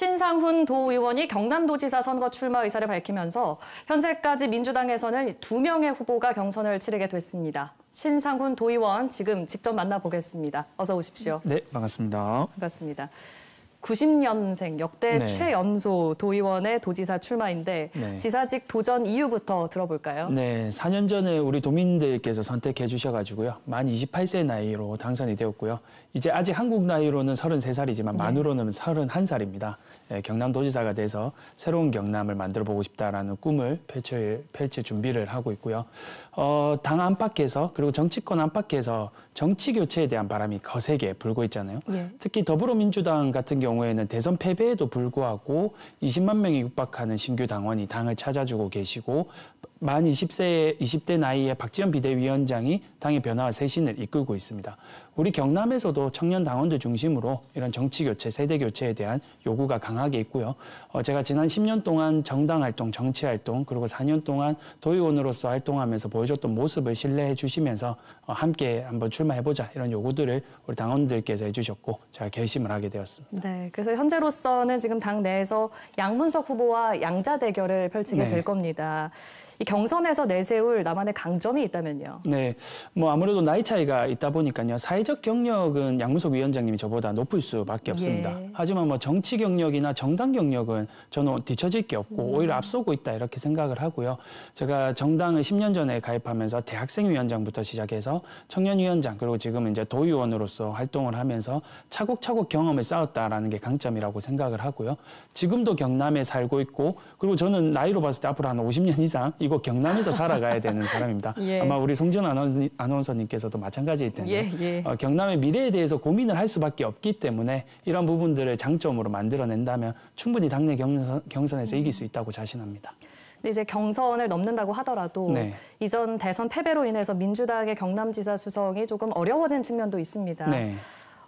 신상훈 도의원이 경남도지사 선거 출마 의사를 밝히면서 현재까지 민주당에서는 두 명의 후보가 경선을 치르게 됐습니다. 신상훈 도의원 지금 직접 만나보겠습니다. 어서 오십시오. 네, 반갑습니다. 반갑습니다. 90년생 역대 네. 최연소 도의원의 도지사 출마인데 네. 지사직 도전 이유부터 들어볼까요? 네, 4년 전에 우리 도민들께서 선택해 주셔가지고요. 만 28세 나이로 당선이 되었고요. 이제 아직 한국 나이로는 33살이지만 만으로는 31살입니다. 예, 경남도지사가 돼서 새로운 경남을 만들어 보고 싶다라는 꿈을 펼칠, 펼칠 준비를 하고 있고요. 어, 당 안팎에서 그리고 정치권 안팎에서 정치 교체에 대한 바람이 거세게 불고 있잖아요. 예. 특히 더불어민주당 같은 경우 경우에는 대선 패배에도 불구하고 20만 명이 육박하는 신규 당원이 당을 찾아주고 계시고 만 20세 의 20대 나이에 박지원 비대위원장이 당의 변화와 쇄신을 이끌고 있습니다. 우리 경남에서도 청년 당원들 중심으로 이런 정치 교체, 세대 교체에 대한 요구가 강하게 있고요. 어, 제가 지난 10년 동안 정당 활동, 정치 활동 그리고 4년 동안 도의원으로서 활동하면서 보여줬던 모습을 신뢰해 주시면서 어, 함께 한번 출마해 보자 이런 요구들을 우리 당원들께서 해 주셨고 제가 결심을 하게 되었습니다. 네. 그래서 현재로서는 지금 당 내에서 양문석 후보와 양자 대결을 펼치게 네. 될 겁니다. 이 경선에서 내세울 나만의 강점이 있다면요. 네, 뭐 아무래도 나이 차이가 있다 보니까요. 사회적 경력은 양문석 위원장님이 저보다 높을 수밖에 없습니다. 예. 하지만 뭐 정치 경력이나 정당 경력은 저는 뒤처질 게 없고 음. 오히려 앞서고 있다 이렇게 생각을 하고요. 제가 정당을 10년 전에 가입하면서 대학생 위원장부터 시작해서 청년 위원장 그리고 지금 이제 도의원으로서 활동을 하면서 차곡차곡 경험을 쌓았다라는 게 강점이라고 생각을 하고요. 지금도 경남에 살고 있고 그리고 저는 나이로 봤을 때 앞으로 한 50년 이상 이거 경남에서 살아가야 되는 사람입니다. 예. 아마 우리 송준 아나운서, 님께서도 마찬가지일 텐데 예, 예. 어, 경남의 미래에 대해서 고민을 할 수밖에 없기 때문에 이런 부분들을 장점으로 만들어낸다면 충분히 당내 경선, 에서 음. 이길 수 있다고 자신합니다. 근데 이제 경선을 넘는다고 하더라도 네. 이전 대선 패배로 인해서 민주당의 경남지사 수성이 조금 어려워진 측면도 있습니다. 네.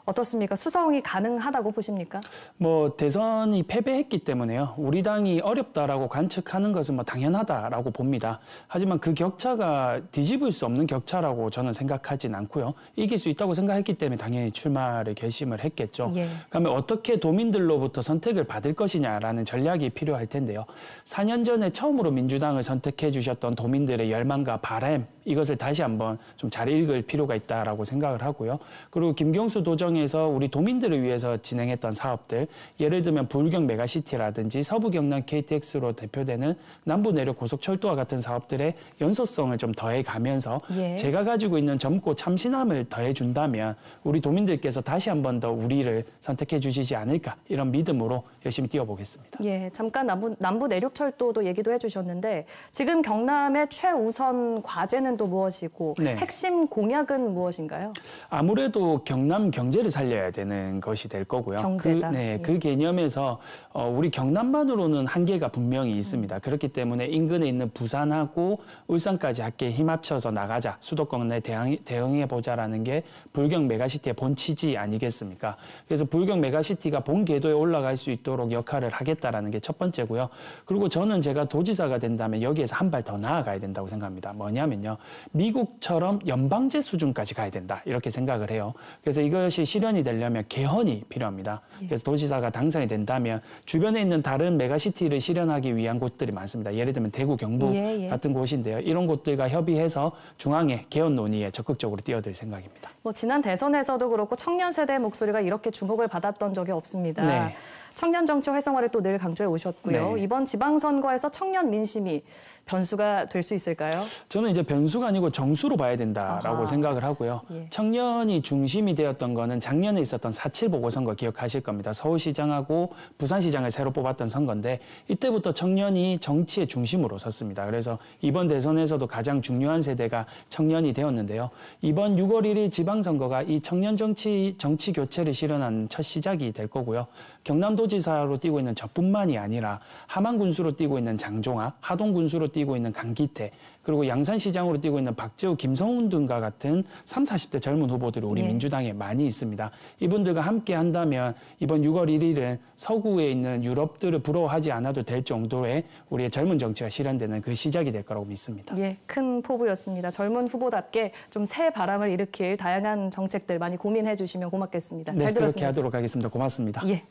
어떻습니까? 수성이 가능하다고 보십니까? 뭐 대선이 패배했기 때문에요. 우리 당이 어렵다라고 관측하는 것은 뭐 당연하다라고 봅니다. 하지만 그 격차가 뒤집을 수 없는 격차라고 저는 생각하진 않고요. 이길 수 있다고 생각했기 때문에 당연히 출마를 결심을 했겠죠. 예. 그러면 어떻게 도민들로부터 선택을 받을 것이냐라는 전략이 필요할 텐데요. 4년 전에 처음으로 민주당을 선택해 주셨던 도민들의 열망과 바램 이것을 다시 한번 좀 잘 읽을 필요가 있다라고 생각을 하고요. 그리고 김경수 도정에서 우리 도민들을 위해서 진행했던 사업들, 예를 들면 불경 메가시티라든지 서부 경남 KTX로 대표되는 남부 내륙 고속철도와 같은 사업들의 연소성을 좀 더해 가면서 예. 제가 가지고 있는 젊고 참신함을 더해 준다면 우리 도민들께서 다시 한번 더 우리를 선택해 주시지 않을까 이런 믿음으로 열심히 뛰어보겠습니다. 예, 잠깐 남부 남부 내륙 철도도 얘기도 해 주셨는데 지금 경남의 최우선 과제는 목표는 또 무엇이고 네. 핵심 공약은 무엇인가요? 아무래도 경남 경제를 살려야 되는 것이 될 거고요. 그 경제다. 그, 네, 예. 그 개념에서 어, 우리 경남만으로는 한계가 분명히 있습니다. 음. 그렇기 때문에 인근에 있는 부산하고 울산까지 함께 힘합쳐서 나가자. 수도권에 대항, 대응해 보자라는 게 불경 메가시티의 본취지 아니겠습니까? 그래서 불경 메가시티가 본 궤도에 올라갈 수 있도록 역할을 하겠다라는 게 첫 번째고요. 그리고 저는 제가 도지사가 된다면 여기에서 한 발 더 나아가야 된다고 생각합니다. 뭐냐면요. 미국처럼 연방제 수준까지 가야 된다 이렇게 생각을 해요. 그래서 이것이 실현이 되려면 개헌이 필요합니다. 예. 그래서 도지사가 당선이 된다면 주변에 있는 다른 메가시티를 실현하기 위한 곳들이 많습니다. 예를 들면 대구, 경북 예, 예. 같은 곳인데요. 이런 곳들과 협의해서 중앙의 개헌 논의에 적극적으로 뛰어들 생각입니다. 뭐 지난 대선에서도 그렇고 청년 세대 목소리가 이렇게 주목을 받았던 적이 없습니다. 네. 청년 정치 활성화를 또 늘 강조해 오셨고요. 네. 이번 지방선거에서 청년 민심이 변수가 될 수 있을까요? 저는 이제 변수 점수가 아니고 정수로 봐야 된다라고 아하. 생각을 하고요. 예. 청년이 중심이 되었던 거는 작년에 있었던 4.7 보궐선거 기억하실 겁니다. 서울시장하고 부산시장을 새로 뽑았던 선거인데 이때부터 청년이 정치의 중심으로 섰습니다. 그래서 이번 대선에서도 가장 중요한 세대가 청년이 되었는데요. 이번 6월 1일 지방선거가 이 청년 정치 정치 교체를 실현한 첫 시작이 될 거고요. 경남도지사로 뛰고 있는 저뿐만이 아니라 함안 군수로 뛰고 있는 장종아 하동 군수로 뛰고 있는 강기태, 그리고 양산시장으로 뛰고 있는 박재우, 김성훈 등과 같은 30, 40대 젊은 후보들이 우리 네. 민주당에 많이 있습니다. 이분들과 함께 한다면 이번 6월 1일은 서구에 있는 유럽들을 부러워하지 않아도 될 정도의 우리의 젊은 정치가 실현되는 그 시작이 될 거라고 믿습니다. 예, 큰 포부였습니다. 젊은 후보답게 좀 새 바람을 일으킬 다양한 정책들 많이 고민해 주시면 고맙겠습니다. 네, 잘 들었습니다. 그렇게 하도록 하겠습니다. 고맙습니다. 예.